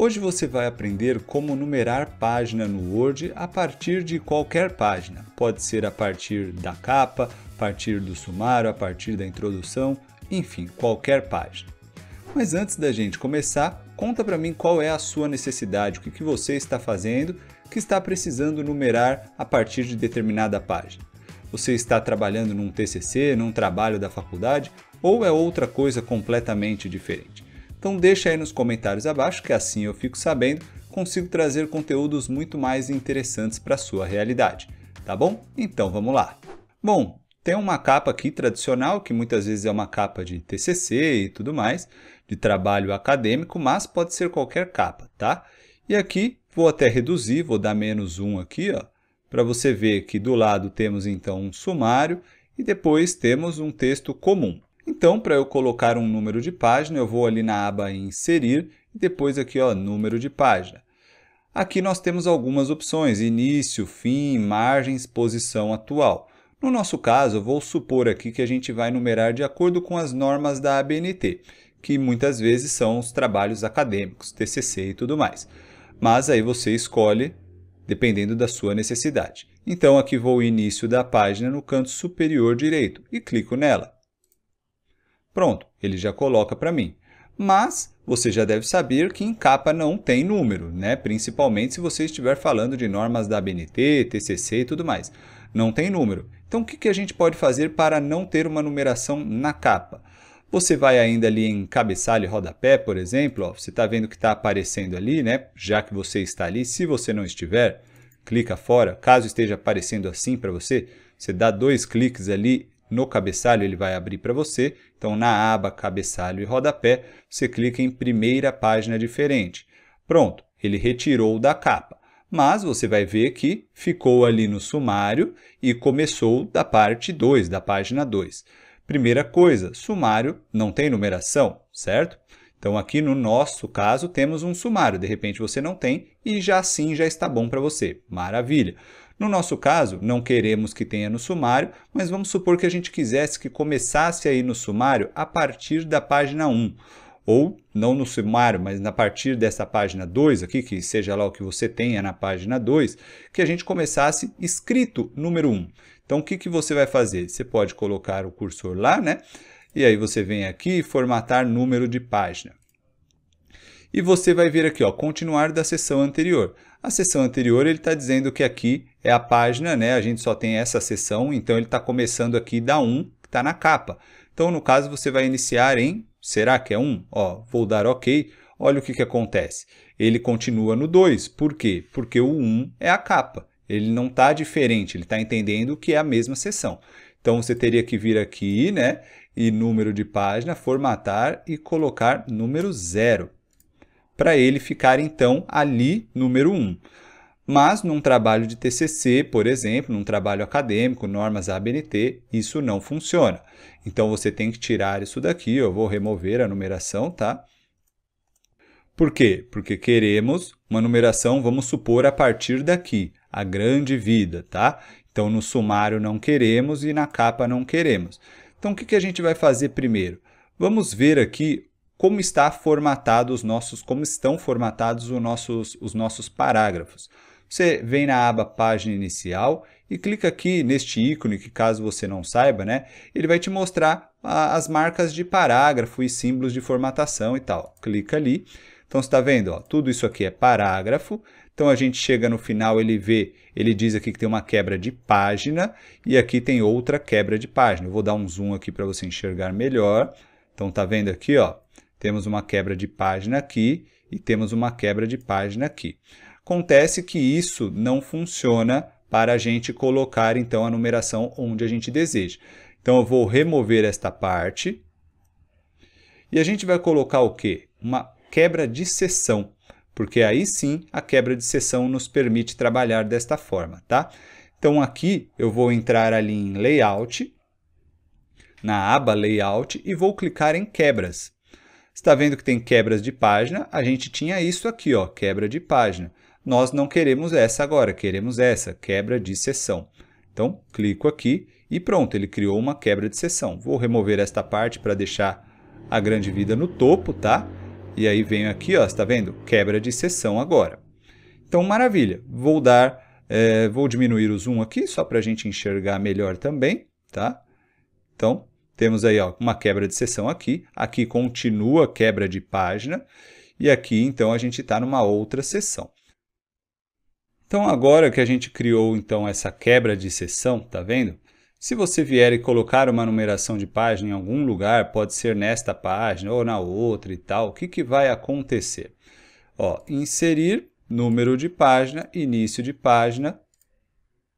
Hoje você vai aprender como numerar página no Word a partir de qualquer página. Pode ser a partir da capa, a partir do sumário, a partir da introdução, enfim, qualquer página. Mas antes da gente começar, conta para mim qual é a sua necessidade, o que você está fazendo que está precisando numerar a partir de determinada página. Você está trabalhando num TCC, num trabalho da faculdade ou é outra coisa completamente diferente? Então deixa aí nos comentários abaixo que assim eu fico sabendo, consigo trazer conteúdos muito mais interessantes para sua realidade, tá bom? Então vamos lá. Bom, tem uma capa aqui tradicional, que muitas vezes é uma capa de TCC e tudo mais, de trabalho acadêmico, mas pode ser qualquer capa, tá? E aqui vou até reduzir, vou dar menos um aqui, ó, para você ver que do lado temos então um sumário e depois temos um texto comum. Então, para eu colocar um número de página, eu vou ali na aba Inserir e depois aqui, ó, número de página. Aqui nós temos algumas opções, início, fim, margens, posição atual. No nosso caso, vou supor aqui que a gente vai numerar de acordo com as normas da ABNT, que muitas vezes são os trabalhos acadêmicos, TCC e tudo mais. Mas aí você escolhe dependendo da sua necessidade. Então aqui vou o início da página no canto superior direito e clico nela. Pronto, ele já coloca para mim. Mas você já deve saber que em capa não tem número, né? principalmente se você estiver falando de normas da ABNT, TCC e tudo mais. Não tem número. Então o que, a gente pode fazer para não ter uma numeração na capa? Você vai ainda ali em cabeçalho e rodapé, por exemplo, ó, você está vendo que está aparecendo ali, né? já que você está ali. Se você não estiver, clica fora. Caso esteja aparecendo assim para você, você dá dois cliques ali no cabeçalho, ele vai abrir para você. Então, na aba Cabeçalho e Rodapé, você clica em Primeira Página Diferente. Pronto, ele retirou da capa. Mas você vai ver que ficou ali no sumário e começou da parte 2, da página 2. Primeira coisa, sumário não tem numeração, certo? Então, aqui no nosso caso, temos um sumário. De repente, você não tem e já assim já está bom para você. Maravilha! No nosso caso, não queremos que tenha no sumário, mas vamos supor que a gente quisesse que começasse aí no sumário a partir da página 1 ou não no sumário, mas na partir dessa página 2 aqui, que seja lá o que você tenha na página 2, que a gente começasse escrito número 1. Um. Então, o que, que você vai fazer? Você pode colocar o cursor lá, né? E aí você vem aqui e formatar número de página e você vai ver aqui, ó, continuar da sessão anterior. A sessão anterior ele está dizendo que aqui é a página, né? A gente só tem essa sessão, então ele está começando aqui da 1, que está na capa. Então, no caso, você vai iniciar em, será que é 1? Ó, vou dar OK. Olha o que, que acontece. Ele continua no 2. Por quê? Porque o 1 é a capa. Ele não está diferente, ele está entendendo que é a mesma sessão. Então, você teria que vir aqui, né? E número de página, formatar e colocar número 0 para ele ficar então ali número 1. Um. Mas num trabalho de TCC, por exemplo, num trabalho acadêmico, normas ABNT, isso não funciona. Então você tem que tirar isso daqui, eu vou remover a numeração, tá? Por quê? Porque queremos uma numeração, vamos supor, a partir daqui, a grande vida, tá? Então no sumário não queremos e na capa não queremos. Então o que, que a gente vai fazer primeiro? Vamos ver aqui como está formatado os nossos, como estão formatados os nossos, os nossos parágrafos. Você vem na aba Página Inicial e clica aqui neste ícone, que caso você não saiba, né, ele vai te mostrar a, as marcas de parágrafo e símbolos de formatação e tal. Clica ali. Então, você está vendo, ó, tudo isso aqui é parágrafo. Então, a gente chega no final, ele vê, ele diz aqui que tem uma quebra de página e aqui tem outra quebra de página. Eu vou dar um zoom aqui para você enxergar melhor. Então, está vendo aqui, ó, temos uma quebra de página aqui e temos uma quebra de página aqui. Acontece que isso não funciona para a gente colocar então a numeração onde a gente deseja. Então eu vou remover esta parte e a gente vai colocar o quê? Uma quebra de seção, porque aí sim a quebra de seção nos permite trabalhar desta forma, tá? Então aqui eu vou entrar ali em Layout, na aba Layout e vou clicar em Quebras. Está vendo que tem quebras de página? A gente tinha isso aqui, ó, quebra de página. Nós não queremos essa agora, queremos essa, quebra de sessão. Então, clico aqui e pronto, ele criou uma quebra de sessão. Vou remover esta parte para deixar a grande vida no topo, tá? E aí venho aqui, ó, está vendo? Quebra de sessão agora. Então, maravilha. Vou dar, é, vou diminuir o zoom aqui, só para a gente enxergar melhor também, tá? Então, temos aí ó, uma quebra de sessão aqui, aqui continua quebra de página, e aqui então a gente está numa outra sessão. Então agora que a gente criou então essa quebra de sessão, tá vendo? Se você vier e colocar uma numeração de página em algum lugar, pode ser nesta página ou na outra e tal, o que, que vai acontecer? Ó, inserir número de página, início de página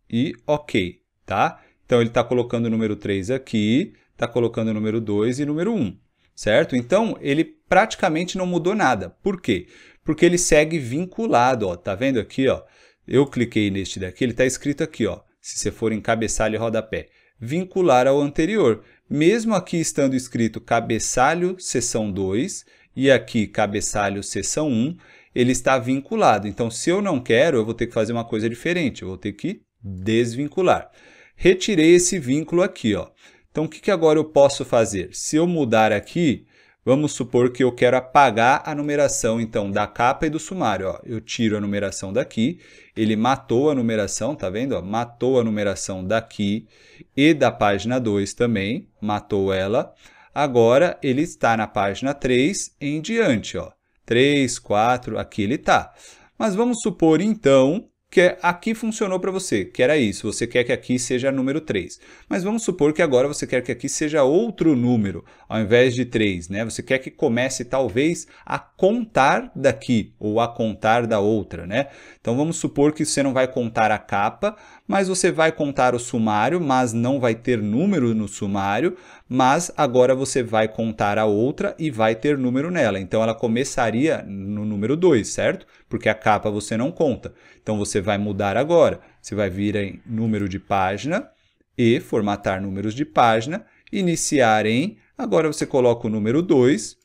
e OK, tá? Então ele está colocando o número 3 aqui, está colocando o número 2 e número 1, um, certo? Então, ele praticamente não mudou nada. Por quê? Porque ele segue vinculado, ó, tá vendo aqui, ó? Eu cliquei neste daqui, ele está escrito aqui, ó, se você for em cabeçalho e rodapé, vincular ao anterior. Mesmo aqui estando escrito cabeçalho seção 2 e aqui cabeçalho seção 1, um, ele está vinculado. Então, se eu não quero, eu vou ter que fazer uma coisa diferente, eu vou ter que desvincular. Retirei esse vínculo aqui, ó. Então, o que, que agora eu posso fazer? Se eu mudar aqui, vamos supor que eu quero apagar a numeração, então, da capa e do sumário. Ó, eu tiro a numeração daqui, ele matou a numeração, tá vendo? Ó, matou a numeração daqui e da página 2 também, matou ela. Agora, ele está na página 3 em diante, ó. 3, 4, aqui ele está. Mas vamos supor, então, que é aqui funcionou para você, que era isso, você quer que aqui seja número 3. Mas vamos supor que agora você quer que aqui seja outro número, ao invés de 3, né? Você quer que comece talvez a contar daqui ou a contar da outra, né? Então vamos supor que você não vai contar a capa, mas você vai contar o sumário, mas não vai ter número no sumário, mas agora você vai contar a outra e vai ter número nela. Então ela começaria no número 2, certo? Porque a capa você não conta. Então você vai mudar agora. Você vai vir em número de página e formatar números de página, iniciar em, agora você coloca o número 2,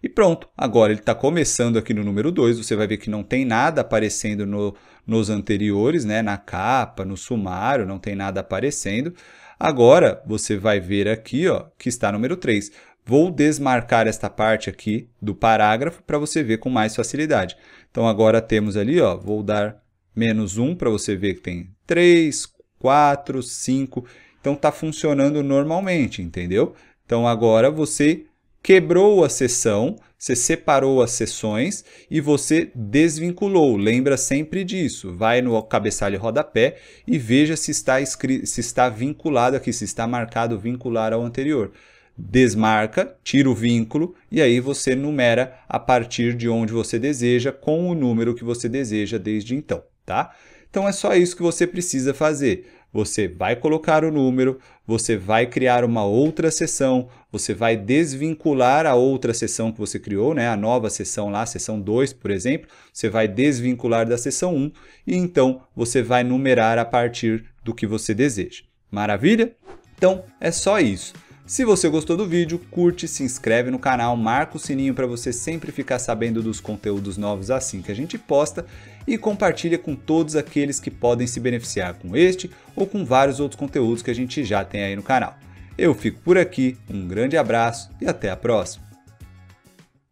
e pronto, agora ele está começando aqui no número 2, você vai ver que não tem nada aparecendo no, nos anteriores, né, na capa, no sumário, não tem nada aparecendo. Agora, você vai ver aqui ó, que está número 3. Vou desmarcar esta parte aqui do parágrafo para você ver com mais facilidade. Então, agora temos ali, ó, vou dar menos 1 para você ver que tem 3, 4, 5. Então, está funcionando normalmente, entendeu? Então, agora você quebrou a sessão, você separou as sessões e você desvinculou. Lembra sempre disso. Vai no cabeçalho rodapé e veja se está, escrito, se está vinculado aqui, se está marcado vincular ao anterior. Desmarca, tira o vínculo e aí você numera a partir de onde você deseja com o número que você deseja desde então, tá? Então é só isso que você precisa fazer. Você vai colocar o número, você vai criar uma outra sessão, você vai desvincular a outra sessão que você criou, né? a nova sessão lá, a sessão 2, por exemplo, você vai desvincular da sessão 1 e então você vai numerar a partir do que você deseja. Maravilha? Então é só isso. Se você gostou do vídeo, curte, se inscreve no canal, marca o sininho para você sempre ficar sabendo dos conteúdos novos assim que a gente posta e compartilha com todos aqueles que podem se beneficiar com este ou com vários outros conteúdos que a gente já tem aí no canal. Eu fico por aqui, um grande abraço e até a próxima!